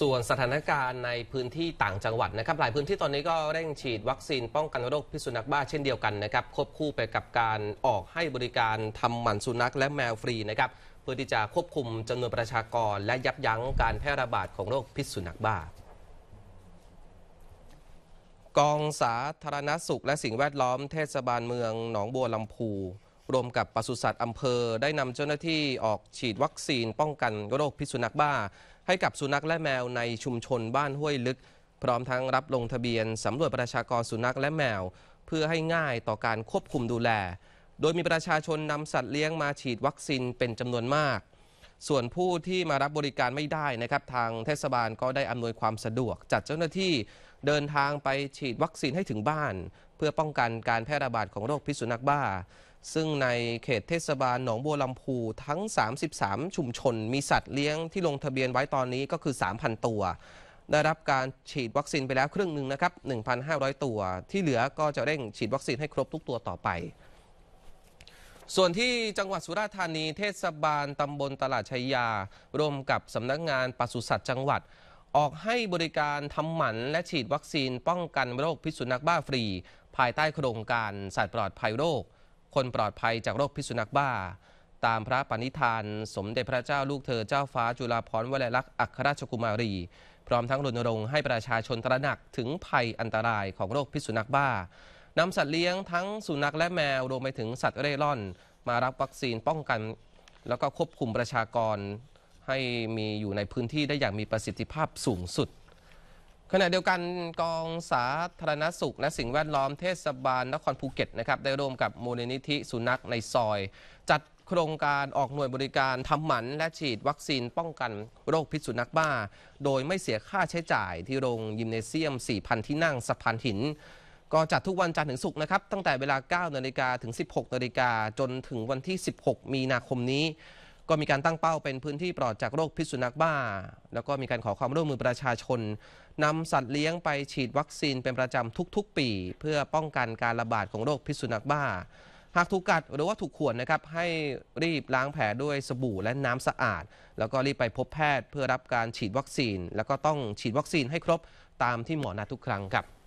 ส่วนสถานการณ์ในพื้นที่ต่างจังหวัดนะครับ หลายพื้นที่ตอนนี้ก็เร่งฉีดวัคซีนป้องกันโรคพิษสุนัขบ้าเช่นเดียวกันนะครับควบคู่ไปกับการออกให้บริการทำหมันสุนัข และแมวฟรีนะครับเพื่อที่จะควบคุมจำนวนประชากร และยับยั้งการแพร่ระบาดของโรคพิษสุนัขบ้า กองสาธารณสุข และสิ่งแวดล้อมเทศบาลเมืองหนองบัวลำพูรวมกับปศุสัตว์อำเภอได้นำเจ้าหน้าที่ออกฉีดวัคซีนป้องกันโรคพิษสุนัขบ้าให้กับสุนัขและแมวในชุมชนบ้านห้วยลึก พร้อมทั้งรับลงทะเบียนสำรวจประชากรสุนัขและแมว เพื่อให้ง่ายต่อการควบคุมดูแล โดยมีประชาชนนำสัตว์เลี้ยงมาฉีดวัคซีนเป็นจำนวนมากส่วนผู้ที่มารับบริการไม่ได้นะครับทางเทศบาลก็ได้อำนวยความสะดวกจัดเจ้าหน้าที่เดินทางไปฉีดวัคซีนให้ถึงบ้านเพื่อป้องกันการแพร่ระบาดของโรคพิษสุนัขบ้า ซึ่งในเขตเทศบาลหนองบัวลำพูทั้ง 33 ชุมชนมีสัตว์เลี้ยงที่ลงทะเบียนไว้ตอนนี้ก็คือ 3,000 ตัวได้รับการฉีดวัคซีนไปแล้วครึ่งหนึ่งนะครับ 1,500 ตัว ที่เหลือก็จะเร่งฉีดวัคซีนให้ครบทุกตัวต่อไปส่วนที่จังหวัดสุราษฎร์ธานี เทศบาลตำบลตลาดชัยยาร่วมกับสำนักงานปศุสัตว์จังหวัด ออกให้บริการทำหมันและฉีดวัคซีนป้องกันโรคพิษสุนัขบ้าฟรี ภายใต้โครงการสัตว์ปลอดภัยโรค คนปลอดภัยจากโรคพิษสุนัขบ้า ตามพระปณิธาน สมเด็จพระเจ้าลูกเธอเจ้าฟ้าจุฬาภรณ์วลัยลักษณ์อัครราชกุมารี พร้อมทั้งรณรงค์ให้ประชาชนตระหนักถึงภัยอันตรายของโรคพิษสุนัขบ้านำสัตว์เลี้ยง ทั้งสุนัขและแมวรวมไปถึงสัตว์เร่ร่อน มารับวัคซีนป้องกันแล้วก็ควบคุมประชากรให้มีอยู่ในพื้นที่ได้อย่างมีประสิทธิภาพสูงสุด ขณะเดียวกันกองสาธารณสุข และสิ่งแวดล้อมเทศบาลนครภูเก็ตนะครับได้ร่วมกับมูลนิธิ สุนัขในซอย จัดโครงการออกหน่วยบริการทำหมันและฉีดวัคซีนป้องกัน โรคพิษสุนัขบ้า โดยไม่เสียค่าใช้จ่าย ที่โรงยิมเนเซียม4,000ที่นั่งสะพานหินก็จัดทุกวันจันทร์ถึงศุกร์นะครับ ตั้งแต่เวลา 9นาฬิกาถึง 16นาฬิกาจนถึงวันที่ 16 มีนาคมนี้ ก็มีการตั้งเป้าเป็นพื้นที่ปลอดจากโรคพิษสุนัขบ้า แล้วก็มีการขอความร่วมมือประชาชนนำสัตว์เลี้ยงไปฉีดวัคซีนเป็นประจำทุกๆ ปี เพื่อป้องกันการระบาดของโรคพิษสุนัขบ้า หากถูกกัด หรือว่าถูกข่วนนะครับให้รีบล้างแผลด้วยสบู่และน้ำสะอาด แล้วก็รีบไปพบแพทย์เพื่อรับการฉีดวัคซีน แล้วก็ต้องฉีดวัคซีนให้ครบตามที่หมอนัดทุกครั้งครับ